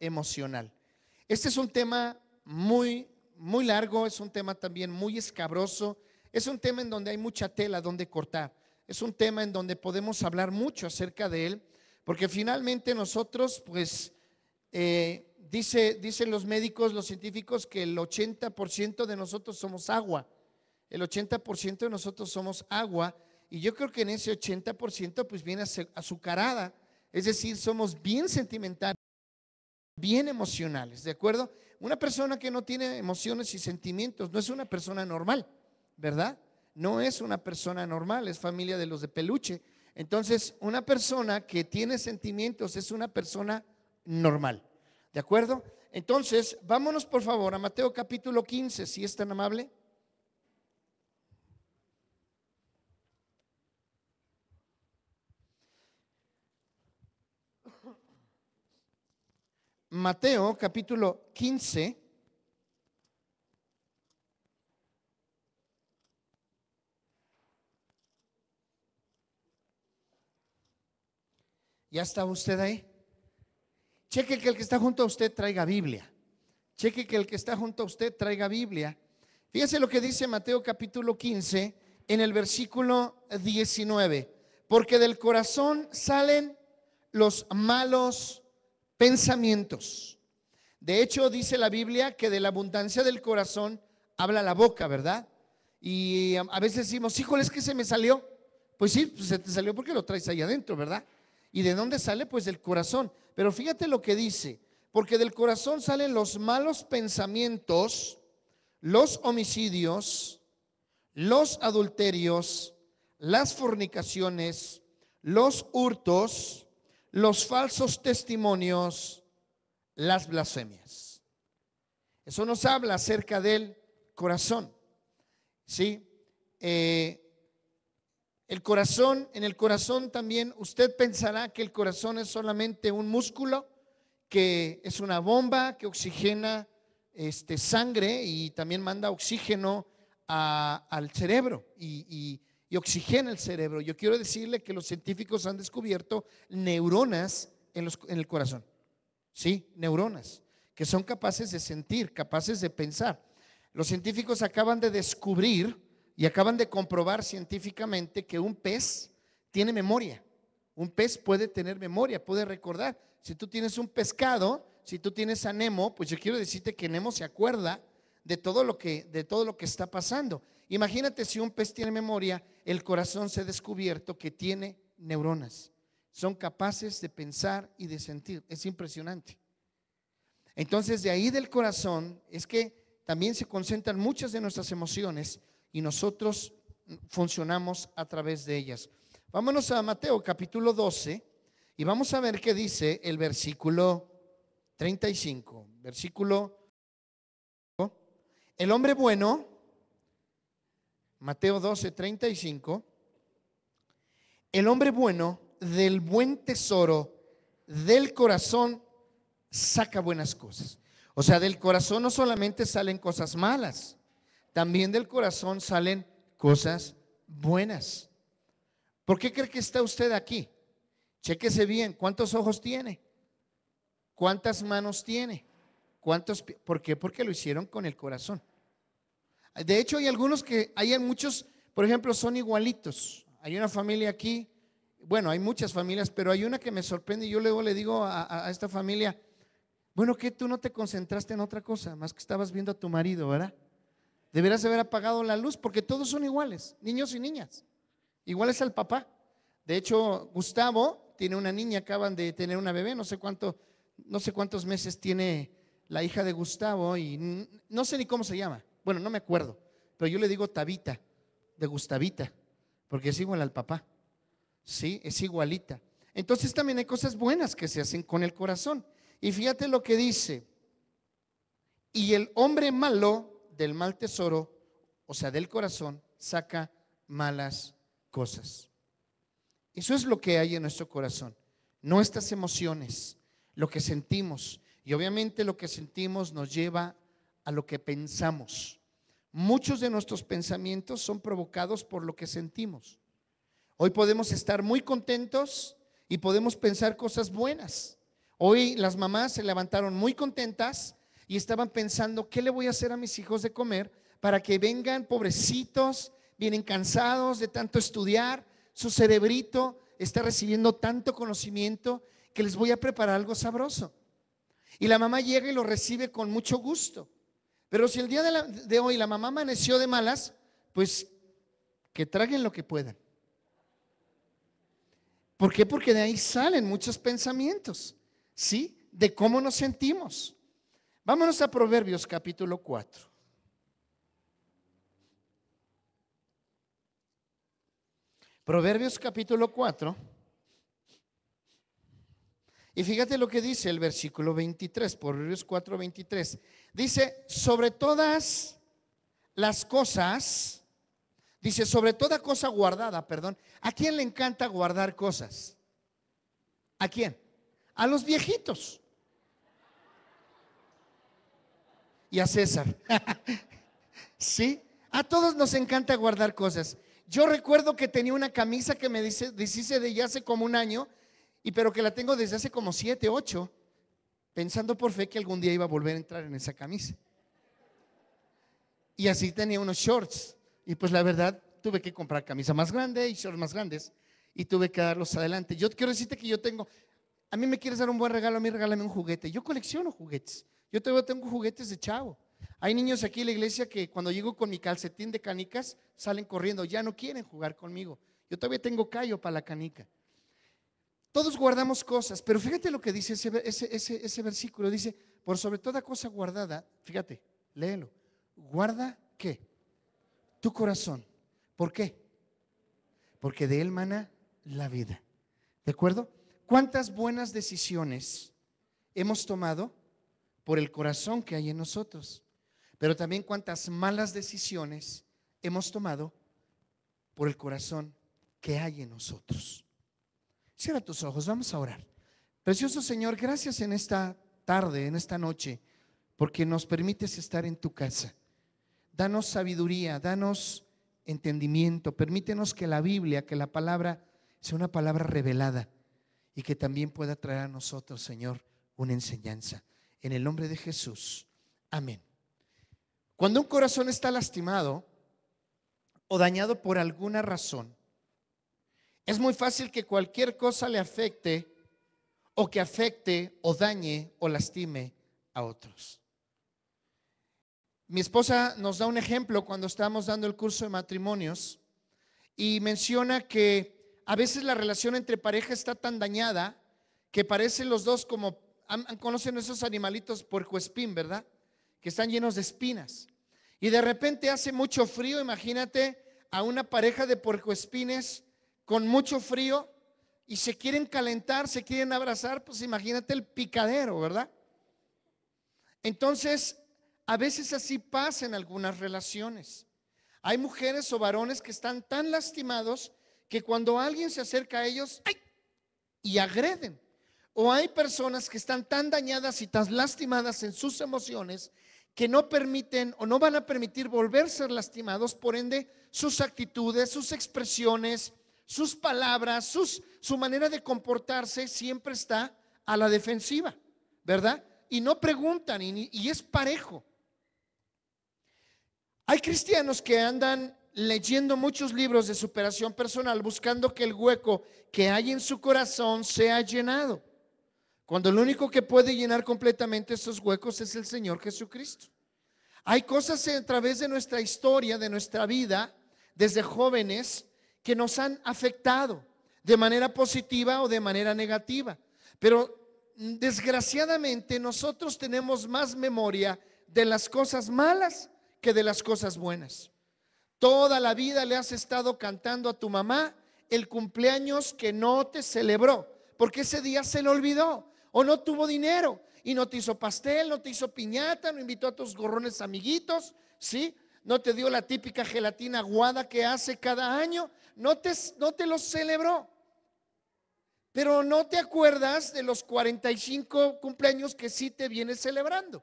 emocional. Este es un tema muy, muy largo, es un tema también muy escabroso, es un tema en donde hay mucha tela donde cortar, es un tema en donde podemos hablar mucho acerca de él, porque finalmente nosotros, pues, eh, dice, dicen los médicos, los científicos, que el 80% de nosotros somos agua, el 80% de nosotros somos agua, y yo creo que en ese 80% pues viene azucarada, es decir, somos bien sentimentales bien emocionales, ¿de acuerdo? Una persona que no tiene emociones y sentimientos no es una persona normal, ¿verdad? No es una persona normal, es familia de los de peluche. Entonces, una persona que tiene sentimientos es una persona normal, ¿de acuerdo? Entonces, vámonos por favor a Mateo capítulo 15, si es tan amable. Mateo capítulo 15. ¿Ya está usted ahí? Cheque que el que está junto a usted traiga Biblia. Cheque que el que está junto a usted traiga Biblia. Fíjese lo que dice Mateo capítulo 15 en el versículo 19. Porque del corazón salen los malos pensamientos. De hecho, dice la Biblia que de la abundancia del corazón habla la boca, ¿verdad? Y a veces decimos, híjole, es que se me salió. Pues sí, pues, se te salió porque lo traes ahí adentro, ¿verdad? ¿Y de dónde sale? Pues del corazón. Pero fíjate lo que dice, porque del corazón salen los malos pensamientos, los homicidios, los adulterios, las fornicaciones, los hurtos, los falsos testimonios, las blasfemias. Eso nos habla acerca del corazón. ¿Sí? Eh, el corazón, en el corazón también, usted pensará que el corazón es solamente un músculo, que es una bomba que oxigena este, sangre y también manda oxígeno al cerebro y y oxigena el cerebro. Yo quiero decirle que los científicos han descubierto neuronas en, en el corazón. Sí, neuronas que son capaces de sentir, capaces de pensar. Los científicos acaban de descubrir y acaban de comprobar científicamente que un pez tiene memoria. Un pez puede tener memoria, puede recordar. Si tú tienes un pescado, si tú tienes a Nemo, pues yo quiero decirte que Nemo se acuerda de todo lo que, de todo lo que está pasando. Imagínate si un pez tiene memoria, el corazón se ha descubierto que tiene neuronas. Son capaces de pensar y de sentir. Es impresionante. Entonces, de ahí del corazón es que también se concentran muchas de nuestras emociones y nosotros funcionamos a través de ellas. Vámonos a Mateo capítulo 12 y vamos a ver qué dice el versículo 35. Versículo el hombre bueno, Mateo 12, 35, el hombre bueno del buen tesoro del corazón saca buenas cosas. O sea, del corazón no solamente salen cosas malas, también del corazón salen cosas buenas. ¿Por qué cree que está usted aquí? Chéquese bien, ¿cuántos ojos tiene? ¿Cuántas manos tiene? ¿Por qué? Porque lo hicieron con el corazón. De hecho, hay algunos que, hay muchos, por ejemplo, son igualitos. Hay una familia aquí, bueno, hay muchas familias, pero hay una que me sorprende y yo luego le digo a, esta familia, bueno, que tú no te concentraste en otra cosa, más que estabas viendo a tu marido, ¿verdad? Deberás haber apagado la luz porque todos son iguales, niños y niñas. iguales al papá. De hecho, Gustavo tiene una niña, acaban de tener una bebé, no sé cuánto, no sé cuántos meses tiene la hija de Gustavo, y no sé ni cómo se llama, bueno, no me acuerdo, pero yo le digo Tabita, de Gustavita, porque es igual al papá, ¿sí? Es igualita. Entonces también hay cosas buenas que se hacen con el corazón. Y fíjate lo que dice, y el hombre malo del mal tesoro, o sea, del corazón, saca malas cosas. Eso es lo que hay en nuestro corazón, nuestras emociones, lo que sentimos, y obviamente lo que sentimos nos lleva a lo que pensamos. Muchos de nuestros pensamientos son provocados por lo que sentimos. Hoy podemos estar muy contentos y podemos pensar cosas buenas. Hoy las mamás se levantaron muy contentas y estaban pensando, ¿qué le voy a hacer a mis hijos de comer para que vengan pobrecitos, vienen cansados de tanto estudiar, su cerebrito está recibiendo tanto conocimiento que les voy a preparar algo sabroso? Y la mamá llega y lo recibe con mucho gusto. Pero si el día de, hoy la mamá amaneció de malas, pues que traguen lo que puedan. ¿Por qué? Porque de ahí salen muchos pensamientos, ¿sí? De cómo nos sentimos. Vámonos a Proverbios capítulo 4. Proverbios capítulo 4. Y fíjate lo que dice el versículo 23, Proverbios 4, 23. Dice, sobre todas las cosas, dice, sobre toda cosa guardada, perdón. ¿A quién le encanta guardar cosas? ¿A quién? A los viejitos. Y a César. ¿Sí? A todos nos encanta guardar cosas. Yo recuerdo que tenía una camisa que me dice, deshice de ya hace como un año, y pero que la tengo desde hace como siete, ocho, pensando por fe que algún día iba a volver a entrar en esa camisa. Y así tenía unos shorts. Y pues la verdad, tuve que comprar camisa más grande y shorts más grandes. Y tuve que darlos adelante. Yo quiero decirte que yo tengo, a mí me quieres dar un buen regalo, a mí regálame un juguete. Yo colecciono juguetes. Yo todavía tengo juguetes de chavo. Hay niños aquí en la iglesia que cuando llego con mi calcetín de canicas salen corriendo, ya no quieren jugar conmigo. Yo todavía tengo callo para la canica. Todos guardamos cosas, pero fíjate lo que dice ese, ese, ese, versículo. Dice, por sobre toda cosa guardada, fíjate, léelo. Guarda qué? Tu corazón. ¿Por qué? Porque de él mana la vida. ¿De acuerdo? ¿Cuántas buenas decisiones hemos tomado por el corazón que hay en nosotros? Pero también cuántas malas decisiones hemos tomado por el corazón que hay en nosotros. Cierra tus ojos, vamos a orar. Precioso Señor, gracias en esta tarde, en esta noche, porque nos permites estar en tu casa. Danos sabiduría, danos entendimiento, permítenos que la Biblia, que la palabra sea una palabra revelada y que también pueda traer a nosotros, Señor, una enseñanza. En el nombre de Jesús. Amén. Cuando un corazón está lastimado o dañado por alguna razón, es muy fácil que cualquier cosa le afecte o que afecte o dañe o lastime a otros. Mi esposa nos da un ejemplo cuando estábamos dando el curso de matrimonios y menciona que a veces la relación entre pareja está tan dañada que parecen los dos como, conocen esos animalitos porcoespín ¿verdad? Que están llenos de espinas. Y de repente hace mucho frío, imagínate a una pareja de porcoespines con mucho frío y se quieren calentar, se quieren abrazar, pues imagínate el picadero, ¿verdad? Entonces, a veces así pasa algunas relaciones. Hay mujeres o varones que están tan lastimados que cuando alguien se acerca a ellos, ¡ay! y agreden. O hay personas que están tan dañadas y tan lastimadas en sus emociones que no permiten o no van a permitir volver a ser lastimados, por ende sus actitudes, sus expresiones, sus palabras, su manera de comportarse siempre está a la defensiva, ¿verdad? Y no preguntan y, y es parejo. Hay cristianos que andan leyendo muchos libros de superación personal buscando que el hueco que hay en su corazón sea llenado, cuando el único que puede llenar completamente esos huecos es el Señor Jesucristo. Hay cosas a través de nuestra historia, de nuestra vida, desde jóvenes, que nos han afectado de manera positiva o de manera negativa. Pero mm, desgraciadamente nosotros tenemos más memoria de las cosas malas que de las cosas buenas. Toda la vida le has estado cantando a tu mamá el cumpleaños que no te celebró, porque ese día se le olvidó o no tuvo dinero y no te hizo pastel, no te hizo piñata, no invitó a tus gorrones amiguitos, ¿sí? no te dio la típica gelatina aguada que hace cada año, no te, no te los celebró. Pero no te acuerdas de los 45 cumpleaños que sí te vienes celebrando.